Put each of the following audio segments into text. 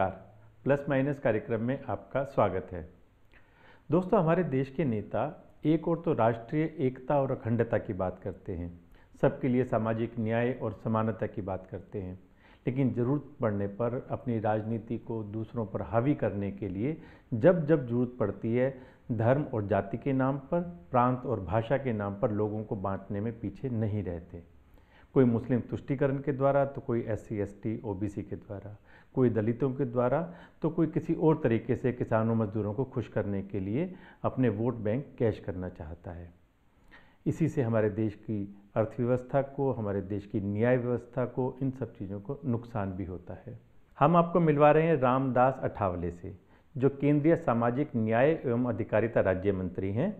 नमस्कार plus minus कार्यक्रम में आपका स्वागत है दोस्तों हमारे देश के नेता एक और तो राष्ट्रीय एकता और अखंडता की बात करते हैं सबके लिए सामाजिक न्याय और समानता की बात करते हैं लेकिन ज़रूरत पड़ने पर अपनी राजनीति को दूसरों पर हावी करने के लिए जब जब जरूरत पड़ती है धर्म और जाति के नाम पर प्रांत और भाषा के नाम पर लोगों को बांटने में पीछे नहीं रहते कोई मुस्लिम तुष्टिकरण के द्वारा तो कोई एस सी के द्वारा कोई दलितों के द्वारा तो कोई किसी और तरीके से किसानों मजदूरों को खुश करने के लिए अपने वोट बैंक कैश करना चाहता है इसी से हमारे देश की अर्थव्यवस्था को हमारे देश की न्याय व्यवस्था को इन सब चीज़ों को नुकसान भी होता है हम आपको मिलवा रहे हैं रामदास अठावले से जो केंद्रीय सामाजिक न्याय एवं अधिकारिता राज्य मंत्री हैं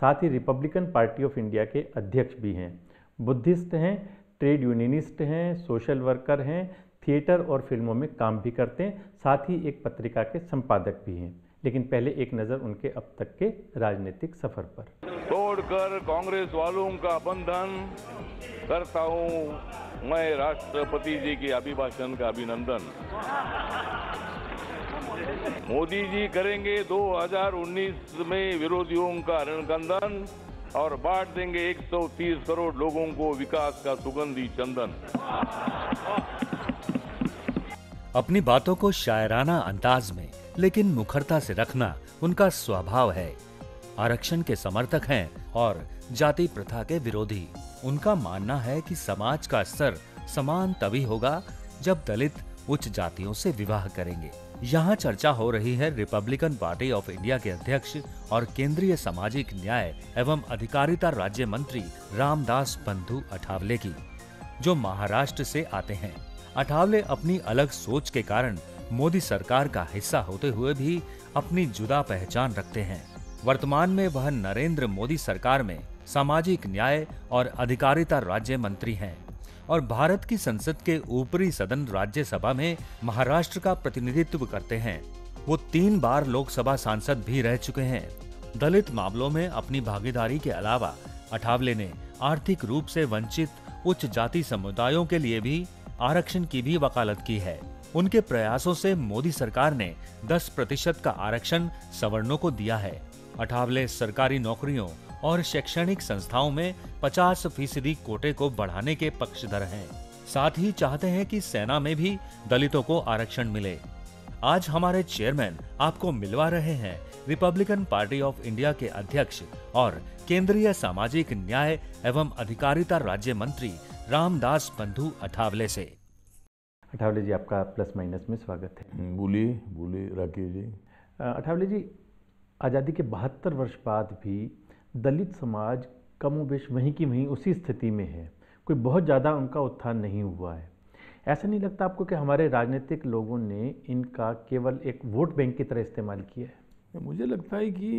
साथ ही रिपब्लिकन पार्टी ऑफ इंडिया के अध्यक्ष भी हैं बुद्धिस्ट हैं ट्रेड यूनियनिस्ट हैं सोशल वर्कर हैं थिएटर और फिल्मों में काम भी करते हैं साथ ही एक पत्रिका के संपादक भी हैं लेकिन पहले एक नज़र उनके अब तक के राजनीतिक सफर पर तोड़कर कांग्रेस वालों का बंधन करता हूँ मैं राष्ट्रपति जी के अभिभाषण का अभिनंदन मोदी जी करेंगे 2019 में विरोधियों का रणकंदन और बांट देंगे 130 करोड़ लोगों को विकास का सुगंधी चंदन अपनी बातों को शायराना अंदाज में लेकिन मुखरता से रखना उनका स्वभाव है आरक्षण के समर्थक हैं और जाति प्रथा के विरोधी उनका मानना है कि समाज का स्तर समान तभी होगा जब दलित उच्च जातियों से विवाह करेंगे यहाँ चर्चा हो रही है रिपब्लिकन पार्टी ऑफ इंडिया के अध्यक्ष और केंद्रीय सामाजिक न्याय एवं अधिकारिता राज्य मंत्री रामदास बंधु अठावले की जो महाराष्ट्र से आते हैं अठावले अपनी अलग सोच के कारण मोदी सरकार का हिस्सा होते हुए भी अपनी जुदा पहचान रखते हैं वर्तमान में वह नरेंद्र मोदी सरकार में सामाजिक न्याय और अधिकारिता राज्य मंत्री हैं और भारत की संसद के ऊपरी सदन राज्यसभा में महाराष्ट्र का प्रतिनिधित्व करते हैं वो तीन बार लोकसभा सांसद भी रह चुके हैं दलित मामलों में अपनी भागीदारी के अलावा अठावले ने आर्थिक रूप से वंचित उच्च जाति समुदायों के लिए भी आरक्षण की भी वकालत की है उनके प्रयासों से मोदी सरकार ने 10 प्रतिशत का आरक्षण सवर्णों को दिया है अठावले सरकारी नौकरियों और शैक्षणिक संस्थाओं में 50 फीसदी कोटे को बढ़ाने के पक्षधर हैं साथ ही चाहते हैं कि सेना में भी दलितों को आरक्षण मिले आज हमारे चेयरमैन आपको मिलवा रहे हैं रिपब्लिकन पार्टी ऑफ इंडिया के अध्यक्ष और केंद्रीय सामाजिक न्याय एवं अधिकारिता राज्य मंत्री रामदास बंधु अठावले से अठावले जी आपका प्लस माइनस में स्वागत है हम्म, बोलिए बोलिए राकेश जी अठावले जी आज़ादी के बहत्तर वर्ष बाद भी दलित समाज कमोबेश वहीं की वहीं उसी स्थिति में है कोई बहुत ज़्यादा उनका उत्थान नहीं हुआ है ऐसा नहीं लगता आपको कि हमारे राजनीतिक लोगों ने इनका केवल एक वोट बैंक की तरह इस्तेमाल किया है मुझे लगता है कि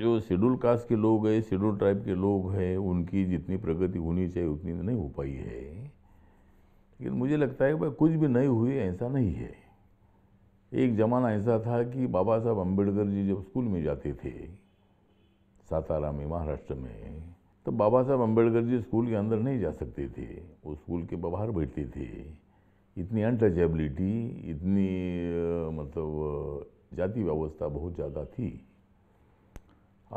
जो शेड्यूल कास्ट के लोग हैं शेड्यूल ट्राइब के लोग हैं उनकी जितनी प्रगति होनी चाहिए उतनी तो नहीं हो पाई है लेकिन मुझे लगता है कि भाई कुछ भी नहीं हुई ऐसा नहीं है एक ज़माना ऐसा था कि बाबा साहब अम्बेडकर जी जब स्कूल में जाते थे सातारा में महाराष्ट्र में तो बाबा साहब अम्बेडकर जी स्कूल के अंदर नहीं जा सकते थे वो स्कूल के बाहर बैठते थे इतनी अनटचेबिलिटी इतनी मतलब जाति व्यवस्था बहुत ज़्यादा थी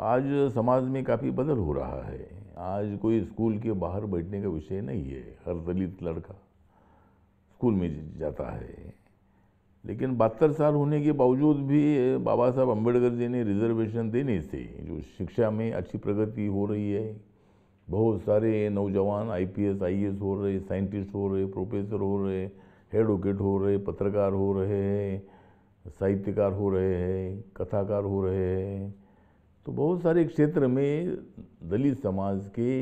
आज समाज में काफ़ी बदल हो रहा है आज कोई स्कूल के बाहर बैठने का विषय नहीं है हर दलित लड़का स्कूल में जाता है लेकिन बहत्तर साल होने के बावजूद भी बाबा साहब अम्बेडकर जी ने रिजर्वेशन देने से जो शिक्षा में अच्छी प्रगति हो रही है बहुत सारे नौजवान आईपीएस आईएएस हो रहे साइंटिस्ट हो रहे प्रोफेसर हो रहे एडवोकेट हो रहे पत्रकार हो रहे हैं साहित्यकार हो रहे हैं कथाकार हो रहे हैं तो बहुत सारे क्षेत्र में दलित समाज के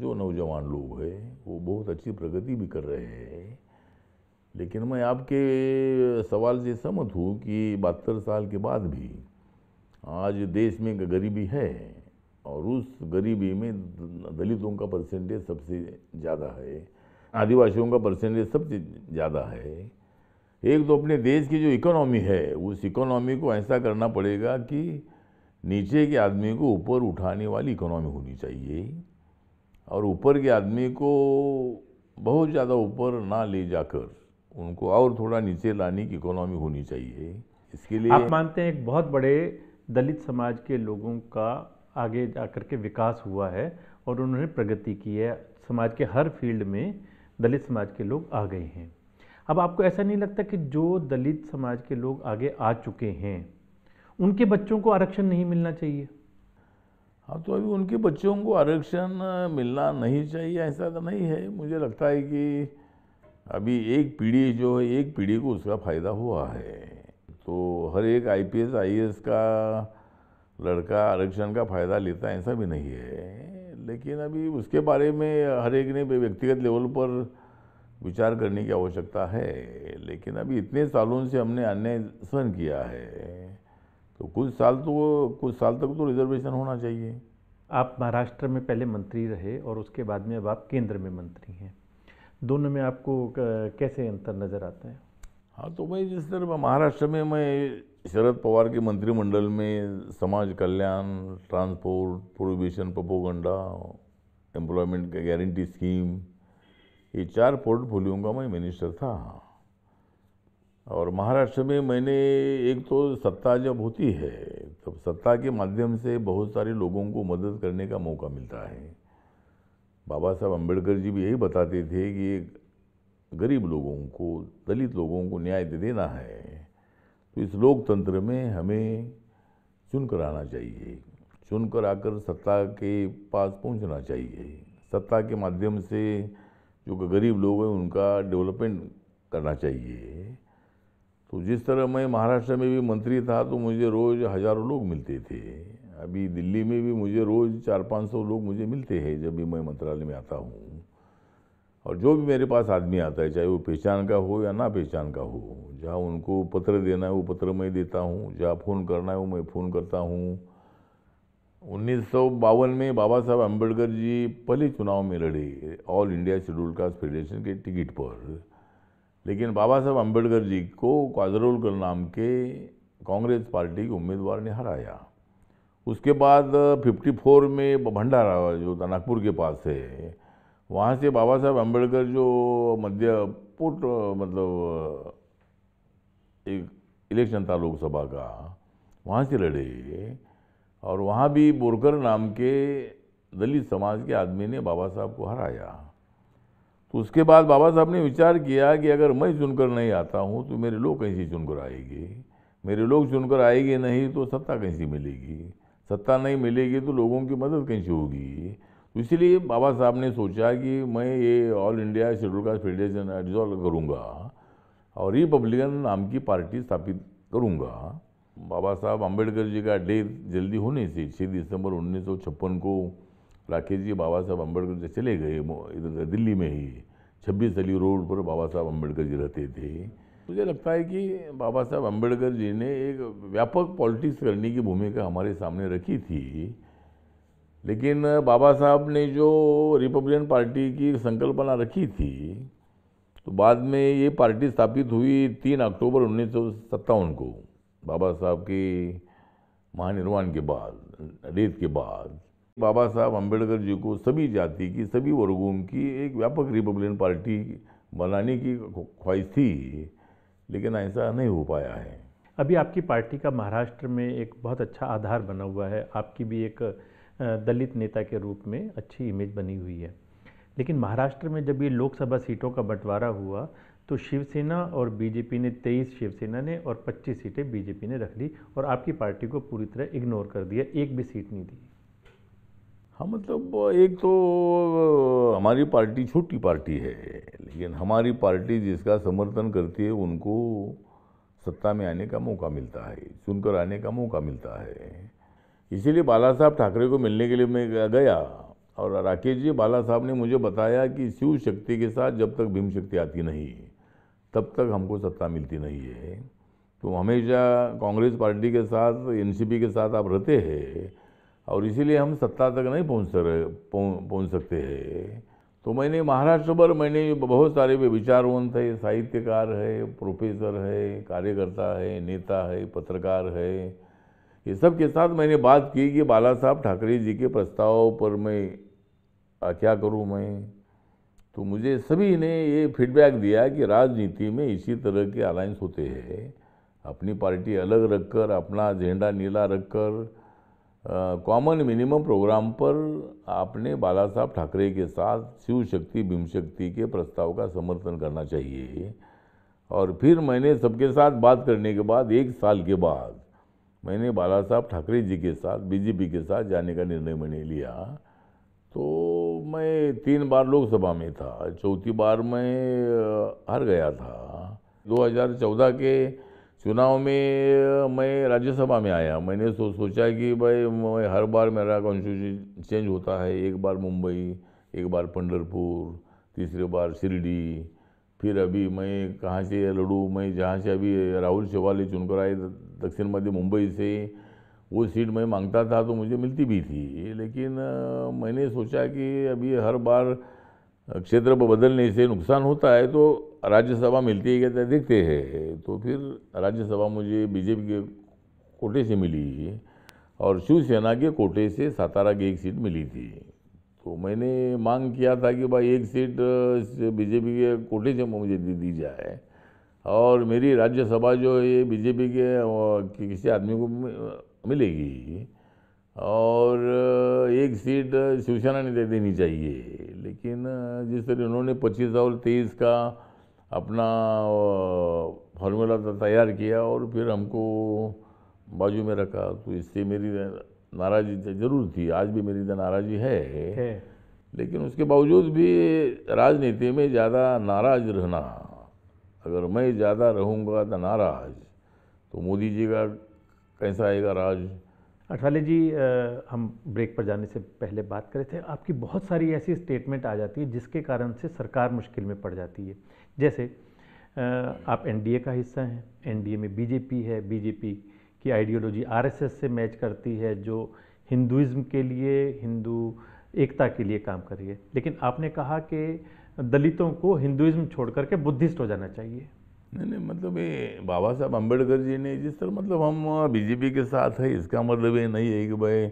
जो नौजवान लोग हैं वो बहुत अच्छी प्रगति भी कर रहे हैं लेकिन मैं आपके सवाल से सहमत हूँ कि बहत्तर साल के बाद भी आज देश में गरीबी है और उस गरीबी में दलितों का परसेंटेज सबसे ज़्यादा है आदिवासियों का परसेंटेज सबसे ज़्यादा है एक तो अपने देश की जो इकोनॉमी है उस इकोनॉमी को ऐसा करना पड़ेगा कि नीचे के आदमी को ऊपर उठाने वाली इकोनॉमी होनी चाहिए और ऊपर के आदमी को बहुत ज़्यादा ऊपर ना ले जाकर उनको और थोड़ा नीचे लाने की इकोनॉमी होनी चाहिए इसके लिए आप मानते हैं एक बहुत बड़े दलित समाज के लोगों का आगे जा कर के विकास हुआ है और उन्होंने प्रगति की है समाज के हर फील्ड में दलित समाज के लोग आ गए हैं अब आपको ऐसा नहीं लगता कि जो दलित समाज के लोग आगे आ चुके हैं उनके बच्चों को आरक्षण नहीं मिलना चाहिए हाँ तो अभी उनके बच्चों को आरक्षण मिलना नहीं चाहिए ऐसा तो नहीं है मुझे लगता है कि अभी एक पीढ़ी जो है एक पीढ़ी को उसका फ़ायदा हुआ है तो हर एक आईपीएस आईएएस का लड़का आरक्षण का फ़ायदा लेता है ऐसा भी नहीं है लेकिन अभी उसके बारे में हर एक ने व्यक्तिगत लेवल पर विचार करने की आवश्यकता है लेकिन अभी इतने सालों से हमने अन्याय सहन किया है तो कुछ साल तो कुछ साल तक तो रिजर्वेशन होना चाहिए आप महाराष्ट्र में पहले मंत्री रहे और उसके बाद में अब आप केंद्र में मंत्री हैं दोनों में आपको कैसे अंतर नज़र आते हैं हाँ तो भाई जिस तरह महाराष्ट्र में मैं शरद पवार के मंत्रिमंडल में समाज कल्याण transport provision propaganda employment guarantee scheme ये चार पोर्टफोलियो का मैं मिनिस्टर था और महाराष्ट्र में मैंने एक तो सत्ता जब होती है तब तो सत्ता के माध्यम से बहुत सारे लोगों को मदद करने का मौका मिलता है बाबा साहब अम्बेडकर जी भी यही बताते थे कि गरीब लोगों को दलित लोगों को न्याय दे देना है तो इस लोकतंत्र में हमें चुन कर आना चाहिए चुन कर आकर सत्ता के पास पहुंचना चाहिए सत्ता के माध्यम से जो गरीब लोग हैं उनका डेवलपमेंट करना चाहिए तो जिस तरह मैं महाराष्ट्र में भी मंत्री था तो मुझे रोज़ हज़ारों लोग मिलते थे अभी दिल्ली में भी मुझे रोज़ चार पाँच सौ लोग मुझे मिलते हैं जब भी मैं मंत्रालय में आता हूँ और जो भी मेरे पास आदमी आता है चाहे वो पहचान का हो या ना पहचान का हो जहाँ उनको पत्र देना है वो पत्र मैं देता हूँ जहाँ फ़ोन करना है वो मैं फ़ोन करता हूँ उन्नीस में बाबा साहब अम्बेडकर जी पहले चुनाव में लड़े All India Scheduled Caste Federation के टिकट पर लेकिन बाबा साहब अम्बेडकर जी को काजरोलकर नाम के कांग्रेस पार्टी के उम्मीदवार ने हराया उसके बाद 54 में भंडारा जो नागपुर के पास है वहाँ से बाबा साहब अम्बेडकर जो मध्य पुट मतलब एक इलेक्शन था लोकसभा का वहाँ से लड़े और वहाँ भी बोरकर नाम के दलित समाज के आदमी ने बाबा साहब को हराया उसके बाद बाबा साहब ने विचार किया कि अगर मैं चुनकर नहीं आता हूँ तो मेरे लोग कैसे चुनकर आएंगे मेरे लोग चुनकर आएंगे नहीं तो सत्ता कैसी मिलेगी सत्ता नहीं मिलेगी तो लोगों की मदद कैसे होगी तो इसलिए बाबा साहब ने सोचा कि मैं ये All India Scheduled Caste Federation dissolve करूँगा और रिपब्लिकन नाम की पार्टी स्थापित करूँगा बाबा साहब अम्बेडकर जी का डेथ जल्दी होने से छः दिसंबर उन्नीस को राकेश जी बाबा साहब अम्बेडकर चले गए इधर दिल्ली में ही छब्बीस अली रोड पर बाबा साहब अम्बेडकर जी रहते थे मुझे लगता है कि बाबा साहब अम्बेडकर जी ने एक व्यापक पॉलिटिक्स करने की भूमिका हमारे सामने रखी थी लेकिन बाबा साहब ने जो रिपब्लिकन पार्टी की संकल्पना रखी थी तो बाद में ये पार्टी स्थापित हुई तीन अक्टूबर उन्नीस को बाबा साहब की महानिर्वाण के बाद रेत के बाद बाबा साहब अम्बेडकर जी को सभी जाति की सभी वर्गों की एक व्यापक रिपब्लिकन पार्टी बनाने की ख्वाहिश थी लेकिन ऐसा नहीं हो पाया है अभी आपकी पार्टी का महाराष्ट्र में एक बहुत अच्छा आधार बना हुआ है आपकी भी एक दलित नेता के रूप में अच्छी इमेज बनी हुई है लेकिन महाराष्ट्र में जब ये लोकसभा सीटों का बंटवारा हुआ तो शिवसेना और बीजेपी ने 23 शिवसेना ने और 25 सीटें बीजेपी ने रख ली और आपकी पार्टी को पूरी तरह इग्नोर कर दिया एक भी सीट नहीं दी हाँ मतलब एक तो हमारी पार्टी छोटी पार्टी है लेकिन हमारी पार्टी जिसका समर्थन करती है उनको सत्ता में आने का मौका मिलता है चुनकर आने का मौका मिलता है इसीलिए बाला साहब ठाकरे को मिलने के लिए मैं गया और राकेश जी बाला साहब ने मुझे बताया कि शिव शक्ति के साथ जब तक भीम शक्ति आती नहीं तब तक हमको सत्ता मिलती नहीं है तो हमेशा कांग्रेस पार्टी के साथ एनसीपी के साथ आप रहते हैं और इसीलिए हम सत्ता तक नहीं पहुंच सक पहुँच सकते हैं तो मैंने महाराष्ट्र भर मैंने बहुत सारे विचारवंत है साहित्यकार है प्रोफेसर है कार्यकर्ता है नेता है पत्रकार है ये सब के साथ मैंने बात की कि बाला साहब ठाकरे जी के प्रस्ताव पर मैं क्या करूं मैं तो मुझे सभी ने ये फीडबैक दिया कि राजनीति में इसी तरह के अलायंस होते हैं अपनी पार्टी अलग रखकर अपना झेंडा नीला रखकर कॉमन मिनिमम प्रोग्राम पर आपने बाला साहब ठाकरे के साथ शिव शक्ति भीम शक्ति के प्रस्ताव का समर्थन करना चाहिए और फिर मैंने सबके साथ बात करने के बाद एक साल के बाद मैंने बाला साहब ठाकरे जी के साथ बीजेपी के साथ जाने का निर्णय मैंने लिया तो मैं तीन बार लोकसभा में था चौथी बार मैं हार गया था 2014 के चुनाव में मैं राज्यसभा में आया मैंने सो सोचा कि भाई मैं हर बार मेरा कॉन्स्टिट्यूशन चेंज होता है एक बार मुंबई एक बार पंडरपुर तीसरी बार शिरडी फिर अभी मैं कहाँ से लड़ूँ मैं जहाँ से अभी राहुल शिवाली चुनकर आए दक्षिण मध्य मुंबई से वो सीट मैं मांगता था तो मुझे मिलती भी थी लेकिन मैंने सोचा कि अभी हर बार क्षेत्र बदलने से नुकसान होता है तो राज्यसभा मिलती है कहते तो देखते हैं तो फिर राज्यसभा मुझे बीजेपी के कोटे से मिली और शिवसेना के कोटे से सातारा की एक सीट मिली थी तो मैंने मांग किया था कि भाई एक सीट बीजेपी के कोटे से मुझे दे दी जाए और मेरी राज्यसभा जो ये बीजेपी के किसी आदमी को मिलेगी और एक सीट शिवसेना ने दे देनी चाहिए लेकिन जिस तरह उन्होंने पच्चीस और तेईस का अपना फार्मूला तो तैयार किया और फिर हमको बाजू में रखा तो इससे मेरी नाराज़ी तो ज़रूर थी आज भी मेरी तो नाराज़ी है, है लेकिन उसके बावजूद भी राजनीति में ज़्यादा नाराज़ रहना अगर मैं ज़्यादा रहूँगा तो नाराज़ तो मोदी जी का कैसा आएगा राज अठवाले जी आ, हम ब्रेक पर जाने से पहले बात कर रहे थे आपकी बहुत सारी ऐसी स्टेटमेंट आ जाती है जिसके कारण से सरकार मुश्किल में पड़ जाती है जैसे आप एनडीए का हिस्सा हैं एनडीए में बीजेपी है बीजेपी की आइडियोलॉजी आरएसएस से मैच करती है जो हिंदुज़म के लिए हिंदू एकता के लिए काम कर रही है लेकिन आपने कहा कि दलितों को हिंदुज़म छोड़ करके बुद्धिस्ट हो जाना चाहिए नहीं नहीं मतलब ये बाबा साहब अम्बेडकर जी ने जिस तरह मतलब हम बीजेपी के साथ है इसका मतलब ये नहीं है कि भाई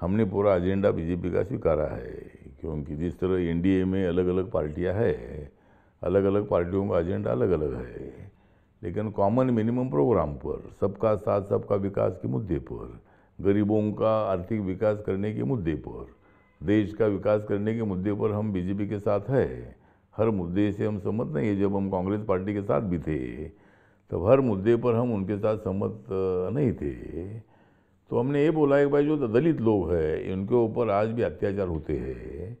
हमने पूरा एजेंडा बीजेपी का स्वीकारा है क्योंकि जिस तरह एनडीए में अलग अलग पार्टियां हैं अलग अलग पार्टियों का एजेंडा अलग अलग है लेकिन कॉमन मिनिमम प्रोग्राम पर सबका साथ सबका विकास के मुद्दे पर गरीबों का आर्थिक विकास करने के मुद्दे पर देश का विकास करने के मुद्दे पर हम बीजेपी के साथ है हर मुद्दे से हम सहमत नहीं है जब हम कांग्रेस पार्टी के साथ भी थे तब हर मुद्दे पर हम उनके साथ सहमत नहीं थे तो हमने ये बोला है भाई जो दलित लोग हैं इनके ऊपर आज भी अत्याचार होते हैं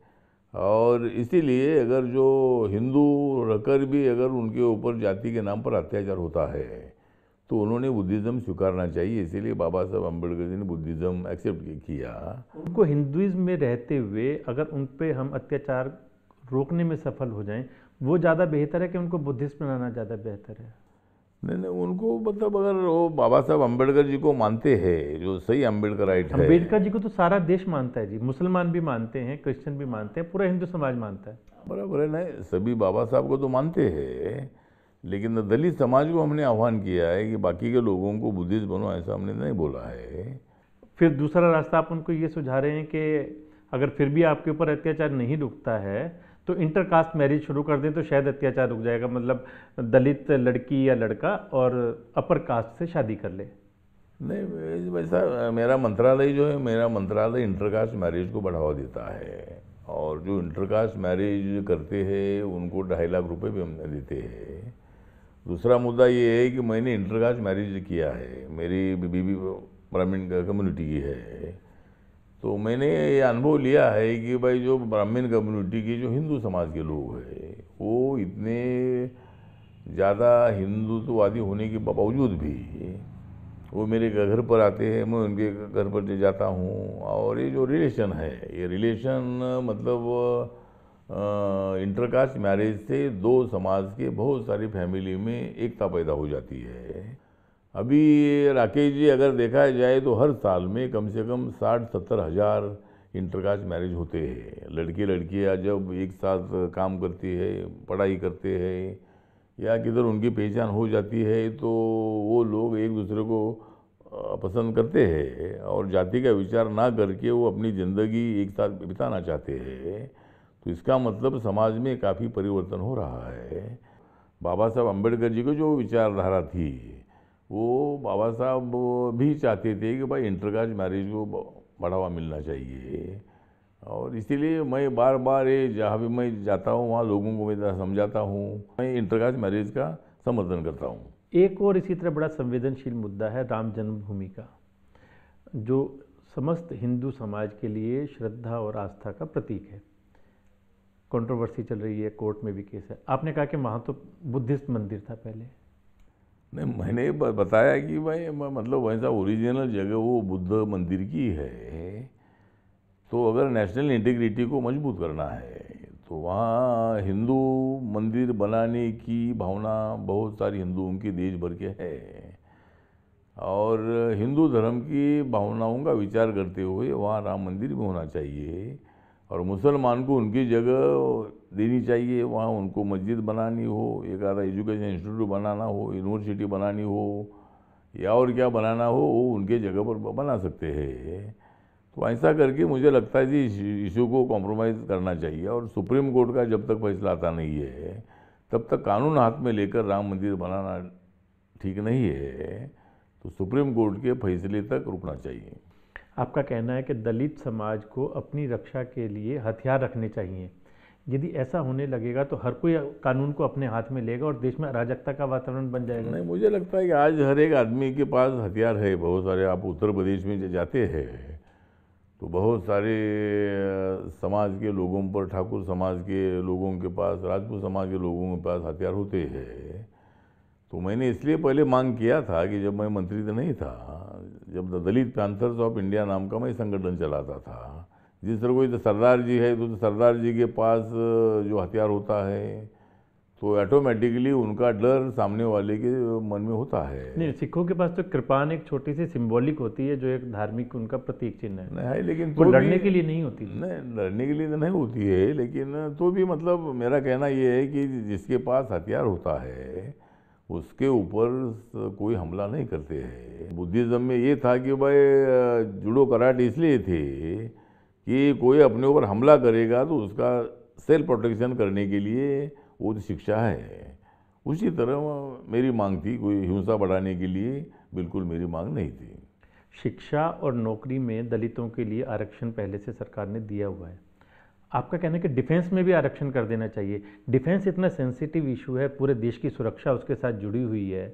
और इसीलिए अगर जो हिंदू रहकर भी अगर उनके ऊपर जाति के नाम पर अत्याचार होता है तो उन्होंने बुद्धिज़्म स्वीकारना चाहिए इसीलिए बाबा साहब अम्बेडकर जी ने बुद्धिज़्म एक्सेप्ट किया उनको हिंदुज़्म में रहते हुए अगर उन पर हम अत्याचार रोकने में सफल हो जाएं वो ज़्यादा बेहतर है कि उनको बुद्धिस्ट बनाना ज़्यादा बेहतर है नहीं नहीं उनको मतलब अगर वो बाबा साहब अम्बेडकर जी को मानते हैं जो सही अम्बेडकर राइट है अम्बेडकर जी को तो सारा देश मानता है जी मुसलमान भी मानते हैं क्रिश्चियन भी मानते हैं पूरा हिंदू समाज मानता है बराबर है नहीं सभी बाबा साहब को तो मानते हैं लेकिन दलित समाज को हमने आह्वान किया है कि बाकी के लोगों को बुद्धिस्ट बनो ऐसा हमने नहीं बोला है फिर दूसरा रास्ता आप उनको ये सुझा रहे हैं कि अगर फिर भी आपके ऊपर अत्याचार नहीं रुकता है तो इंटर कास्ट मैरिज शुरू कर दें तो शायद अत्याचार रुक जाएगा मतलब दलित लड़की या लड़का और अपर कास्ट से शादी कर ले नहीं भाई साहब मेरा मंत्रालय जो है मेरा मंत्रालय इंटर कास्ट मैरिज को बढ़ावा देता है और जो इंटर कास्ट मैरिज करते हैं उनको ढाई लाख रुपए भी हमने देते हैं दूसरा मुद्दा ये है कि मैंने इंटर कास्ट मैरिज किया है मेरी बीबी ब्राह्मीण कम्युनिटी की है तो मैंने ये अनुभव लिया है कि भाई जो ब्राह्मण कम्युनिटी के जो हिंदू समाज के लोग हैं वो इतने ज़्यादा हिंदुत्ववादी होने के बावजूद भी वो मेरे घर पर आते हैं मैं उनके घर पर जाता हूँ और ये जो रिलेशन है ये रिलेशन मतलब इंटरकास्ट मैरिज से दो समाज के बहुत सारी फैमिली में एकता पैदा हो जाती है अभी राकेश जी अगर देखा जाए तो हर साल में कम से कम साठ सत्तर हज़ार इंटरकास्ट मैरिज होते हैं लड़के लड़कियाँ जब एक साथ काम करती है पढ़ाई करते हैं या किधर उनकी पहचान हो जाती है तो वो लोग एक दूसरे को पसंद करते हैं और जाति का विचार ना करके वो अपनी ज़िंदगी एक साथ बिताना चाहते हैं तो इसका मतलब समाज में काफ़ी परिवर्तन हो रहा है बाबा साहब अम्बेडकर जी को जो विचारधारा थी वो बाबा साहब भी चाहते थे कि भाई इंटरकास्ट मैरिज को बढ़ावा मिलना चाहिए और इसीलिए मैं बार बार ये जहाँ भी मैं जाता हूँ वहाँ लोगों को मैं समझाता हूँ मैं इंटरकास्ट मैरिज का समर्थन करता हूँ एक और इसी तरह बड़ा संवेदनशील मुद्दा है राम जन्मभूमि का जो समस्त हिंदू समाज के लिए श्रद्धा और आस्था का प्रतीक है कंट्रोवर्सी चल रही है कोर्ट में भी केस है आपने कहा कि वहाँ तो बुद्धिस्ट मंदिर था पहले नहीं मैंने बताया कि भाई मतलब वैसा ओरिजिनल जगह वो बुद्ध मंदिर की है तो अगर नेशनल इंटीग्रिटी को मजबूत करना है तो वहाँ हिंदू मंदिर बनाने की भावना बहुत सारी हिंदुओं की देश भर के है और हिंदू धर्म की भावनाओं का विचार करते हुए वहाँ राम मंदिर भी होना चाहिए और मुसलमान को उनकी जगह देनी चाहिए वहाँ उनको मस्जिद बनानी हो एक आधा एजुकेशन इंस्टीट्यूट बनाना हो यूनिवर्सिटी बनानी हो या और क्या बनाना हो वो उनके जगह पर बना सकते हैं तो ऐसा करके मुझे लगता है जी इस इशू को कॉम्प्रोमाइज़ करना चाहिए और सुप्रीम कोर्ट का जब तक फैसला आता नहीं है तब तक कानून हाथ में लेकर राम मंदिर बनाना ठीक नहीं है तो सुप्रीम कोर्ट के फैसले तक रुकना चाहिए आपका कहना है कि दलित समाज को अपनी रक्षा के लिए हथियार रखने चाहिए यदि ऐसा होने लगेगा तो हर कोई कानून को अपने हाथ में लेगा और देश में अराजकता का वातावरण बन जाएगा नहीं मुझे लगता है कि आज हर एक आदमी के पास हथियार है बहुत सारे आप उत्तर प्रदेश में जाते हैं तो बहुत सारे समाज के लोगों पर ठाकुर समाज के लोगों के पास राजपूत समाज के लोगों के पास हथियार होते हैं तो मैंने इसलिए पहले मांग किया था कि जब मैं मंत्री तो नहीं था जब the Dalit Panthers of India नाम का मैं संगठन चलाता था जिस तरह कोई तो सरदार जी है तो, तो सरदार जी के पास जो हथियार होता है तो ऑटोमेटिकली उनका डर सामने वाले के मन में होता है नहीं सिखों के पास तो कृपान एक छोटी सी सिंबॉलिक होती है जो एक धार्मिक उनका प्रतीक चिन्ह है नहीं लेकिन तो लड़ने के लिए नहीं होती नहीं लड़ने के लिए तो नहीं होती है लेकिन तो भी मतलब मेरा कहना ये है कि जिसके पास हथियार होता है उसके ऊपर कोई हमला नहीं करते हैं बुद्धिज़्म में ये था कि भाई जुड़ो कराट इसलिए थे कि कोई अपने ऊपर हमला करेगा तो उसका सेल्फ प्रोटेक्शन करने के लिए वो जो शिक्षा है उसी तरह मेरी मांग थी कोई हिंसा बढ़ाने के लिए बिल्कुल मेरी मांग नहीं थी शिक्षा और नौकरी में दलितों के लिए आरक्षण पहले से सरकार ने दिया हुआ है आपका कहना है कि डिफेंस में भी आरक्षण कर देना चाहिए डिफेंस इतना सेंसिटिव इशू है पूरे देश की सुरक्षा उसके साथ जुड़ी हुई है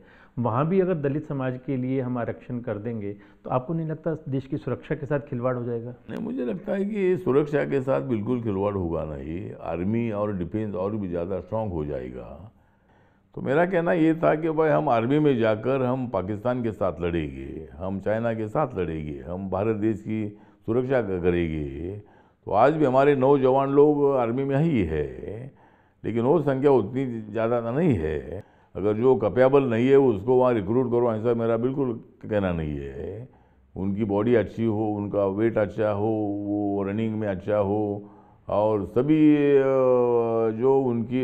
वहाँ भी अगर दलित समाज के लिए हम आरक्षण कर देंगे तो आपको नहीं लगता देश की सुरक्षा के साथ खिलवाड़ हो जाएगा नहीं मुझे लगता है कि सुरक्षा के साथ बिल्कुल खिलवाड़ होगा नहीं आर्मी और डिफेंस और भी ज़्यादा स्ट्रांग हो जाएगा तो मेरा कहना ये था कि भाई हम आर्मी में जाकर हम पाकिस्तान के साथ लड़ेंगे हम चाइना के साथ लड़ेंगे हम भारत देश की सुरक्षा करेंगे तो आज भी हमारे नौजवान लोग आर्मी में ही है लेकिन वो संख्या उतनी ज़्यादा नहीं है अगर जो कपेबल नहीं है उसको वहाँ रिक्रूट करो ऐसा मेरा बिल्कुल कहना नहीं है उनकी बॉडी अच्छी हो उनका वेट अच्छा हो वो रनिंग में अच्छा हो और सभी जो उनकी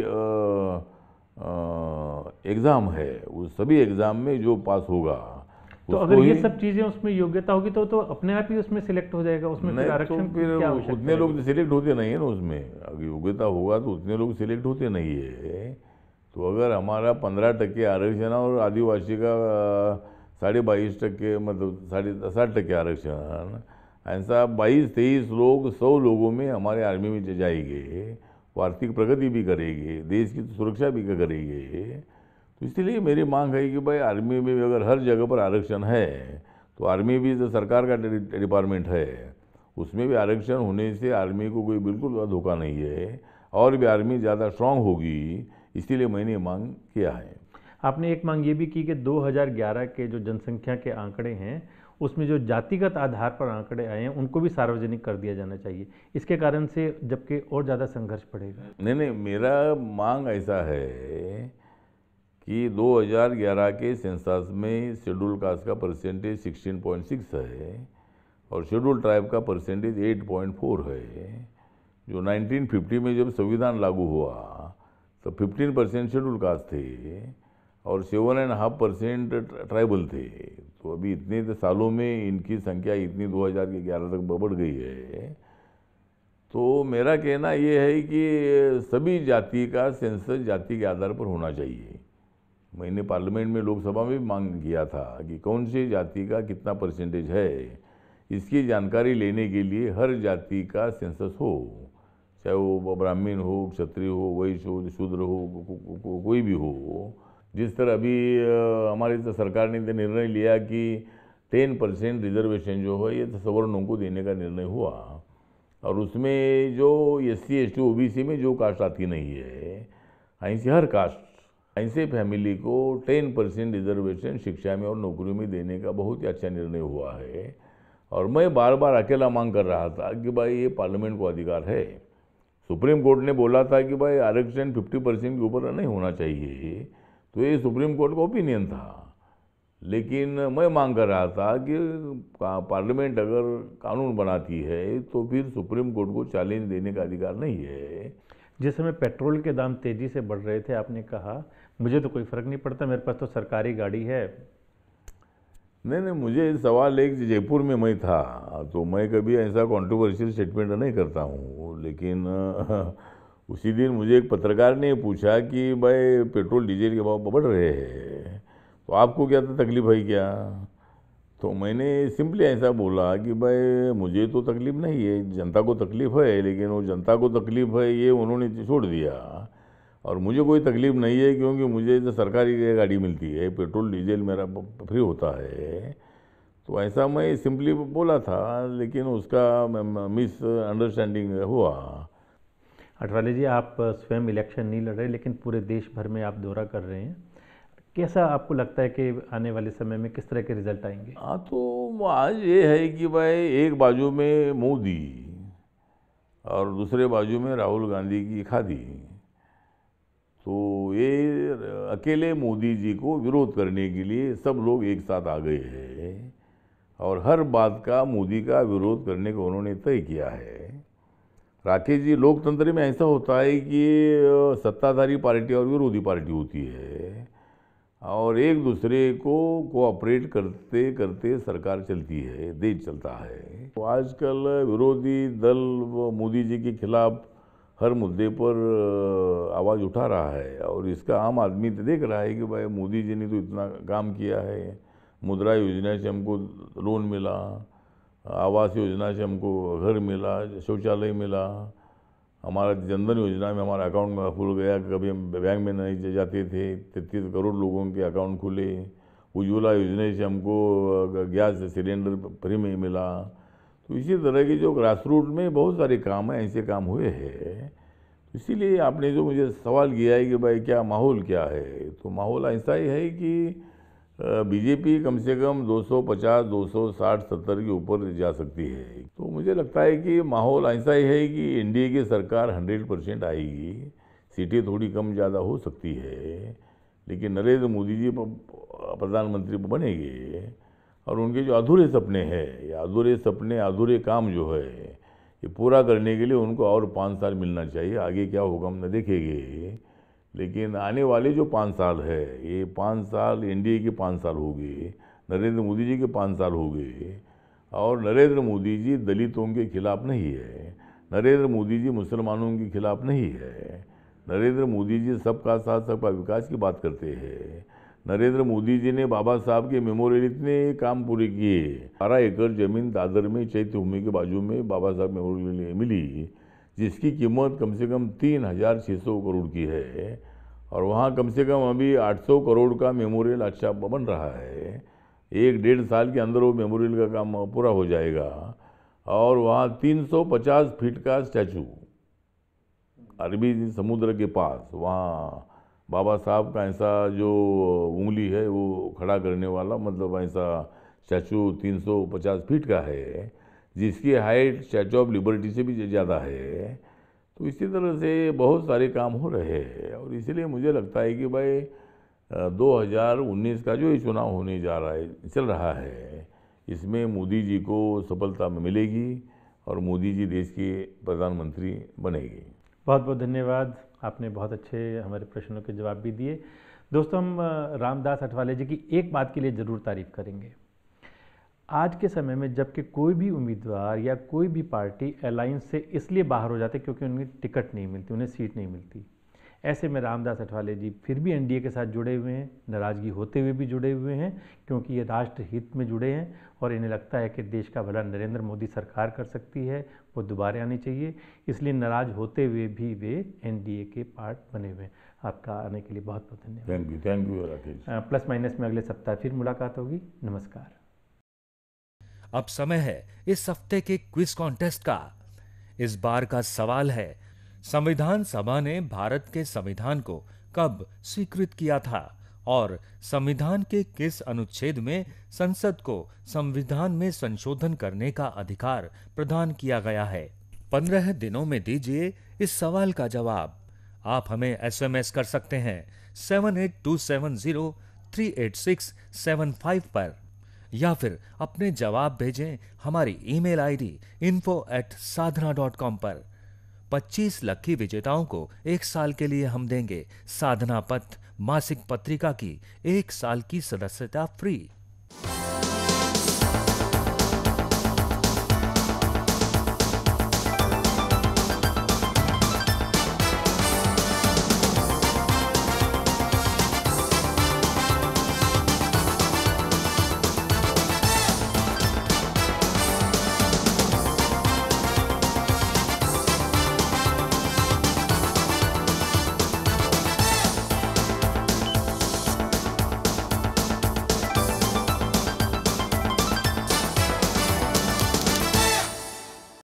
एग्ज़ाम है उस सभी एग्ज़ाम में जो पास होगा तो अगर ये सब चीज़ें उसमें योग्यता होगी तो तो अपने आप ही उसमें सिलेक्ट हो जाएगा उसमें तो आरक्षण तो फिर उतने लोग सिलेक्ट तो होते नहीं है ना उसमें अगर योग्यता होगा तो उतने लोग सिलेक्ट होते नहीं है तो अगर हमारा पंद्रह टक्के आरक्षण और आदिवासी का साढ़े बाईस टक्के मतलब साढ़े साठ टक्के आरक्षण ऐसा बाईस तेईस लोग सौ लोगों में हमारे आर्मी में जाएंगे वो आर्थिक प्रगति भी करेंगे देश की सुरक्षा भी करेंगे तो इसलिए मेरी मांग है कि भाई आर्मी में अगर हर जगह पर आरक्षण है तो आर्मी भी जो सरकार का डिपार्टमेंट है उसमें भी आरक्षण होने से आर्मी को कोई बिल्कुल धोखा नहीं है और भी आर्मी ज़्यादा स्ट्रांग होगी इसीलिए मैंने मांग किया है आपने एक मांग ये भी की कि 2011 के जो जनसंख्या के आंकड़े हैं उसमें जो जातिगत आधार पर आंकड़े आए हैं उनको भी सार्वजनिक कर दिया जाना चाहिए इसके कारण से जबकि और ज़्यादा संघर्ष पड़ेगा नहीं नहीं मेरा मांग ऐसा है कि 2011 के सेंसस में शेड्यूल कास्ट का परसेंटेज 16.6 है और शेड्यूल ट्राइब का परसेंटेज 8.4 है जो 1950 में जब संविधान लागू हुआ तो 15 परसेंट शेड्यूल कास्ट थे और seven and half percent tribal थे तो अभी इतने तो सालों में इनकी संख्या इतनी 2000 के 11 तक बढ़ गई है तो मेरा कहना ये है कि सभी जाति का सेंसस जाति के आधार पर होना चाहिए मैंने पार्लियामेंट में लोकसभा में भी मांग किया था कि कौन सी जाति का कितना परसेंटेज है इसकी जानकारी लेने के लिए हर जाति का सेंसस हो કે વો બ્રાહ્મિન હો ક્ષત્રિય હો વૈશ હો શુદ્ર હો કોઈ ભી હો જેસર અભી અમારી સરકાર ની જે નિર્ણય લિયા કે 10% રિઝર્વેશન જો હોય એ સવર્ણો કો દેને કા નિર્ણય હુઆ ઓર ઉસમે જો એસસી એચઓબીસી મે જો કા સાથી નહીં હે એસે હર કાસ્ટ એસે ફેમિલી કો 10% રિઝર્વેશન શિક્ષા મે ઓર નોકરી મે દેને કા બહુત જ અચ્છા નિર્ણય હુઆ હે ઓર મે બાર બાર અકેલા માંગ કર રહા થા કે ભાઈ યે પાર્લામેન્ટ કો અધિકાર હે सुप्रीम कोर्ट ने बोला था कि भाई आरक्षण फिफ्टी परसेंट के ऊपर नहीं होना चाहिए तो ये सुप्रीम कोर्ट का ओपिनियन था लेकिन मैं मांग कर रहा था कि पार्लियामेंट अगर कानून बनाती है तो फिर सुप्रीम कोर्ट को चैलेंज देने का अधिकार नहीं है जिस समय पेट्रोल के दाम तेज़ी से बढ़ रहे थे आपने कहा मुझे तो कोई फ़र्क नहीं पड़ता मेरे पास तो सरकारी गाड़ी है नहीं नहीं मुझे सवाल एक जयपुर में मैं था तो मैं कभी ऐसा कॉन्ट्रोवर्शियल स्टेटमेंट नहीं करता हूँ लेकिन उसी दिन मुझे एक पत्रकार ने पूछा कि भाई पेट्रोल डीजल के भाव बढ़ रहे हैं तो आपको क्या था तकलीफ है क्या तो मैंने सिंपली ऐसा बोला कि भाई मुझे तो तकलीफ़ नहीं है जनता को तकलीफ़ है लेकिन वो जनता को तकलीफ़ है ये उन्होंने छोड़ दिया और मुझे कोई तकलीफ़ नहीं है क्योंकि मुझे जो सरकारी गाड़ी मिलती है पेट्रोल डीजल मेरा फ्री होता है तो ऐसा मैं सिंपली बोला था लेकिन उसका मिस अंडरस्टैंडिंग हुआ अटवाले जी आप स्वयं इलेक्शन नहीं लड़ रहे लेकिन पूरे देश भर में आप दौरा कर रहे हैं कैसा आपको लगता है कि आने वाले समय में किस तरह के रिजल्ट आएंगे हाँ तो आज ये है कि भाई एक बाजू में मोदी और दूसरे बाजू में राहुल गांधी की खादी तो ये अकेले मोदी जी को विरोध करने के लिए सब लोग एक साथ आ गए हैं और हर बात का मोदी का विरोध करने का उन्होंने तय किया है राकेश जी लोकतंत्र में ऐसा होता है कि सत्ताधारी पार्टी और विरोधी पार्टी होती है और एक दूसरे को कोऑपरेट करते करते सरकार चलती है देश चलता है तो आजकल विरोधी दल मोदी जी के खिलाफ़ हर मुद्दे पर आवाज़ उठा रहा है और इसका आम आदमी तो देख रहा है कि भाई मोदी जी ने तो इतना काम किया है मुद्रा योजना से हमको लोन मिला आवास योजना से हमको घर मिला शौचालय मिला हमारा जनधन योजना में हमारा अकाउंट खुल गया कभी हम बैंक में नहीं जाते थे तैतीस करोड़ लोगों के अकाउंट खुले उज्ज्वला योजना से हमको गैस सिलेंडर फ्री में मिला तो इसी तरह के जो ग्रास रूट में बहुत सारे काम हैं ऐसे काम हुए हैं तो इसीलिए आपने जो मुझे सवाल किया है कि भाई क्या माहौल क्या है तो माहौल ऐसा ही है कि बीजेपी कम से कम 250, 260, 70 के ऊपर जा सकती है तो मुझे लगता है कि माहौल ऐसा ही है कि एनडीए की सरकार 100 परसेंट आएगी सीटें थोड़ी कम ज़्यादा हो सकती है लेकिन नरेंद्र मोदी जी प्रधानमंत्री बनेंगे और उनके जो अधूरे सपने हैं या अधूरे सपने अधूरे काम जो है ये पूरा करने के लिए उनको और पाँच साल मिलना चाहिए आगे क्या होगा हम न देखेंगे लेकिन आने वाले जो पाँच साल है ये पाँच साल ए के पाँच साल हो गए नरेंद्र मोदी जी के पाँच साल हो गए और नरेंद्र मोदी जी दलितों के खिलाफ नहीं है नरेंद्र मोदी जी मुसलमानों के खिलाफ नहीं है नरेंद्र मोदी जी सबका साथ सबका विकास की बात करते हैं नरेंद्र मोदी जी ने बाबा साहब के मेमोरियल इतने काम पूरे किए बारह एकड़ जमीन दादर में चैत्य भूमि के बाजू में बाबा साहब मेमोरियल मिली जिसकी कीमत कम से कम तीन हज़ार छः सौ करोड़ की है और वहाँ कम से कम अभी आठ सौ करोड़ का मेमोरियल अच्छा बन रहा है एक डेढ़ साल के अंदर वो मेमोरियल का काम पूरा हो जाएगा और वहाँ तीन सौ पचास फीट का स्टैचू अरबी समुद्र के पास वहाँ बाबा साहब का ऐसा जो उंगली है वो खड़ा करने वाला मतलब ऐसा स्टैचू 350 फीट का है जिसकी हाइट स्टैचू ऑफ लिबर्टी से भी ज़्यादा है तो इसी तरह से बहुत सारे काम हो रहे हैं और इसीलिए मुझे लगता है कि भाई 2019 का जो ये चुनाव होने जा रहा है चल रहा है इसमें मोदी जी को सफलता मिलेगी और मोदी जी देश के प्रधानमंत्री बनेंगे बहुत बहुत धन्यवाद आपने बहुत अच्छे हमारे प्रश्नों के जवाब भी दिए दोस्तों हम रामदास अठवाले जी की एक बात के लिए ज़रूर तारीफ करेंगे आज के समय में जबकि कोई भी उम्मीदवार या कोई भी पार्टी अलायंस से इसलिए बाहर हो जाते क्योंकि उन्हें टिकट नहीं मिलती उन्हें सीट नहीं मिलती ऐसे में रामदास अठवाले जी फिर भी एनडीए के साथ जुड़े हुए हैं नाराज़गी होते हुए भी जुड़े हुए हैं क्योंकि ये राष्ट्र हित में जुड़े हैं और इन्हें लगता है कि देश का भला नरेंद्र मोदी सरकार कर सकती है वो दोबारा आनी चाहिए इसलिए नाराज़ होते हुए भी वे एनडीए के पार्ट बने हुए हैं आपका आने के लिए बहुत बहुत धन्यवाद thank you thank you Rakesh plus minus में अगले सप्ताह फिर मुलाकात होगी नमस्कार अब समय है इस हफ्ते के क्विज कॉन्टेस्ट का इस बार का सवाल है संविधान सभा ने भारत के संविधान को कब स्वीकृत किया था और संविधान के किस अनुच्छेद में संसद को संविधान में संशोधन करने का अधिकार प्रदान किया गया है पंद्रह दिनों में दीजिए इस सवाल का जवाब आप हमें एसएमएस कर सकते हैं seven eight two seven zero three eight six seven five पर या फिर अपने जवाब भेजें हमारी email ID info at Sadhna dot com पर पच्चीस लक्की विजेताओं को एक साल के लिए हम देंगे साधना पथ मासिक पत्रिका की एक साल की सदस्यता फ्री